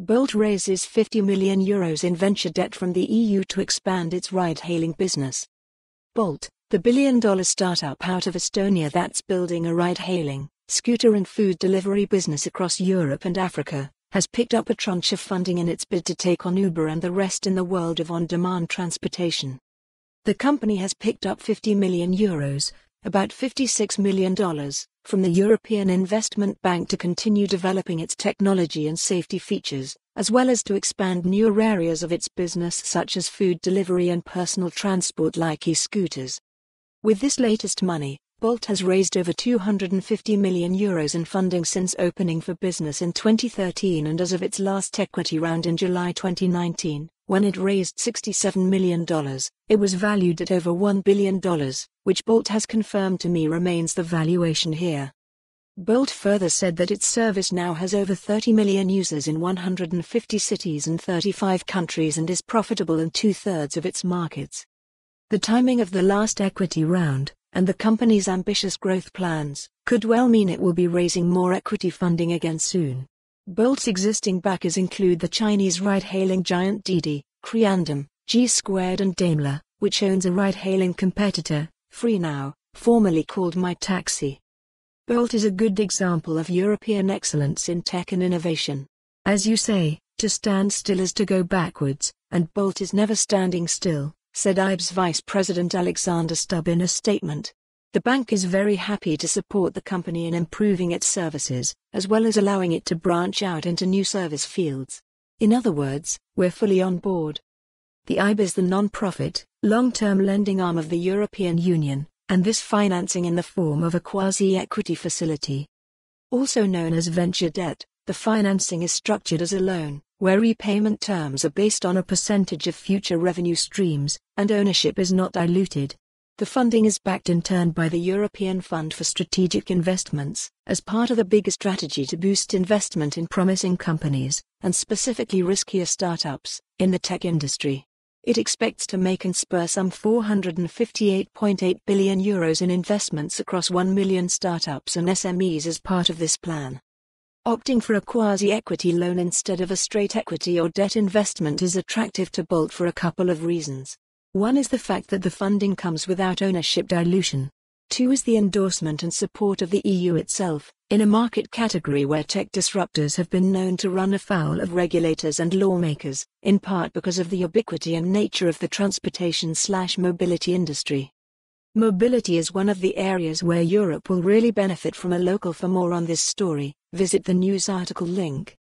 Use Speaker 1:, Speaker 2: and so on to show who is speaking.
Speaker 1: Bolt raises €50 million Euros in venture debt from the EU to expand its ride-hailing business. Bolt, the billion-dollar startup out of Estonia that's building a ride-hailing, scooter and food delivery business across Europe and Africa, has picked up a tranche of funding in its bid to take on Uber and the rest in the world of on-demand transportation. The company has picked up 50 million euros, about $56 million, from the European Investment Bank to continue developing its technology and safety features, as well as to expand newer areas of its business such as food delivery and personal transport like e-scooters. With this latest money, Bolt has raised over 250 million euros in funding since opening for business in 2013 and as of its last equity round in July 2019. When it raised $67 million, it was valued at over $1 billion, which Bolt has confirmed to me remains the valuation here. Bolt further said that its service now has over 30 million users in 150 cities and 35 countries and is profitable in two thirds of its markets. The timing of the last equity round, and the company's ambitious growth plans, could well mean it will be raising more equity funding again soon. Bolt's existing backers include the Chinese ride-hailing giant Didi, Creandum, G Squared and Daimler, which owns a ride-hailing competitor, FreeNow, formerly called MyTaxi. Bolt is a good example of European excellence in tech and innovation. As you say, to stand still is to go backwards, and Bolt is never standing still, said IBE's Vice President Alexander Stubb in a statement. The bank is very happy to support the company in improving its services, as well as allowing it to branch out into new service fields. In other words, we're fully on board. The IB is the non-profit, long-term lending arm of the European Union, and this financing in the form of a quasi-equity facility. Also known as venture debt, the financing is structured as a loan, where repayment terms are based on a percentage of future revenue streams, and ownership is not diluted, the funding is backed in turn by the European Fund for Strategic Investments, as part of the bigger strategy to boost investment in promising companies, and specifically riskier startups, in the tech industry. It expects to make and spur some 458.8 billion euros in investments across 1 million startups and SMEs as part of this plan. Opting for a quasi equity loan instead of a straight equity or debt investment is attractive to Bolt for a couple of reasons. One is the fact that the funding comes without ownership dilution. Two is the endorsement and support of the EU itself, in a market category where tech disruptors have been known to run afoul of regulators and lawmakers, in part because of the ubiquity and nature of the transportation slash mobility industry. Mobility is one of the areas where Europe will really benefit from a local for more on this story, visit the news article link.